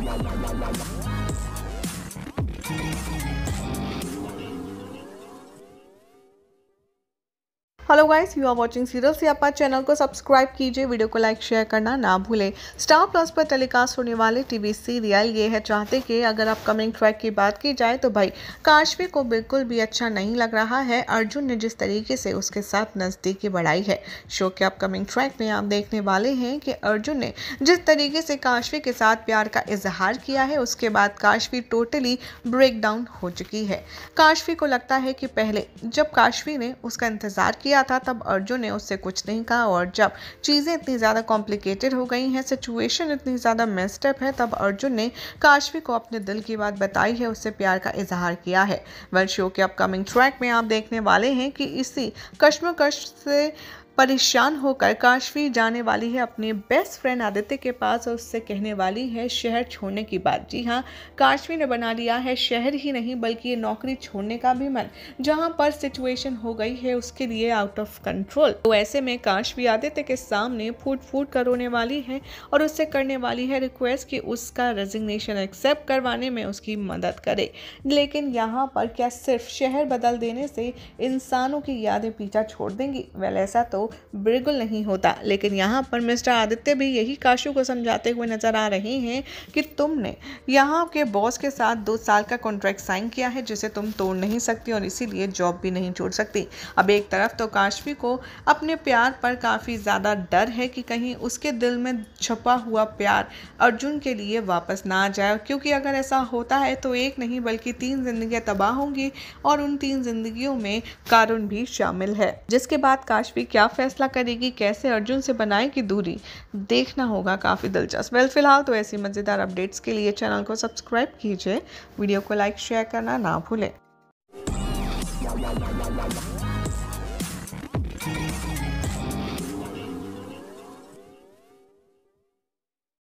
わあ hello guys you are watching serial से आप channel को सब्सक्राइब कीजिए वीडियो को लाइक शेयर करना ना भूलें स्टार प्लस पर टेलीकास्ट होने वाले टीवी सीरियल ये है चाहते कि अगर अपकमिंग ट्रैक की बात की जाए तो भाई काशवी को बिल्कुल भी अच्छा नहीं लग रहा है अर्जुन ने जिस तरीके से उसके साथ नज़दीकी बढ़ाई है शो के अपकमिंग ट्रैक में आप देखने वाले हैं कि अर्जुन ने जिस तरीके से काशवी के साथ प्यार का इजहार किया है उसके बाद काशवी टोटली डाउन हो चुकी है काशवी को लगता है कि पहले जब काशवी ने उसका इंतज़ार किया किया था तब अर्जुन ने उससे कुछ नहीं कहा और जब चीज़ें इतनी ज़्यादा कॉम्प्लिकेटेड हो गई हैं सिचुएशन इतनी ज़्यादा मेस्टअप है तब अर्जुन ने काशवी को अपने दिल की बात बताई है उससे प्यार का इजहार किया है वेल शो के अपकमिंग ट्रैक में आप देखने वाले हैं कि इसी कश्मकश से परेशान होकर काशवी जाने वाली है अपने बेस्ट फ्रेंड आदित्य के पास और उससे कहने वाली है शहर छोड़ने की बात जी हाँ काशवी ने बना लिया है शहर ही नहीं बल्कि ये नौकरी छोड़ने का भी मन जहाँ पर सिचुएशन हो गई है उसके लिए आउट ऑफ कंट्रोल तो ऐसे में काशवी आदित्य के सामने फूट फूट कर रोने वाली है और उससे करने वाली है रिक्वेस्ट कि उसका रेजिग्नेशन एक्सेप्ट करवाने में उसकी मदद करे लेकिन यहाँ पर क्या सिर्फ शहर बदल देने से इंसानों की यादें पीछा छोड़ देंगी वेल ऐसा तो बिल्कुल नहीं होता लेकिन यहाँ पर मिस्टर आदित्य भी यही काशु को समझाते हुए नज़र आ रहे हैं कि तुमने यहाँ के बॉस के साथ दो साल का कॉन्ट्रैक्ट साइन किया है जिसे तुम तोड़ नहीं सकती और इसीलिए जॉब भी नहीं छोड़ सकती अब एक तरफ तो काशवी को अपने प्यार पर काफ़ी ज़्यादा डर है कि कहीं उसके दिल में छपा हुआ प्यार अर्जुन के लिए वापस ना आ जाए क्योंकि अगर ऐसा होता है तो एक नहीं बल्कि तीन जिंदगियां तबाह होंगी और उन तीन जिंदगियों में कारण भी शामिल है जिसके बाद काशवी क्या फैसला करेगी कैसे अर्जुन से बनाएगी दूरी देखना होगा काफ़ी दिलचस्प वेल फिलहाल तो ऐसी मज़ेदार अपडेट्स के लिए चैनल को सब्सक्राइब कीजिए वीडियो को लाइक शेयर करना ना भूलें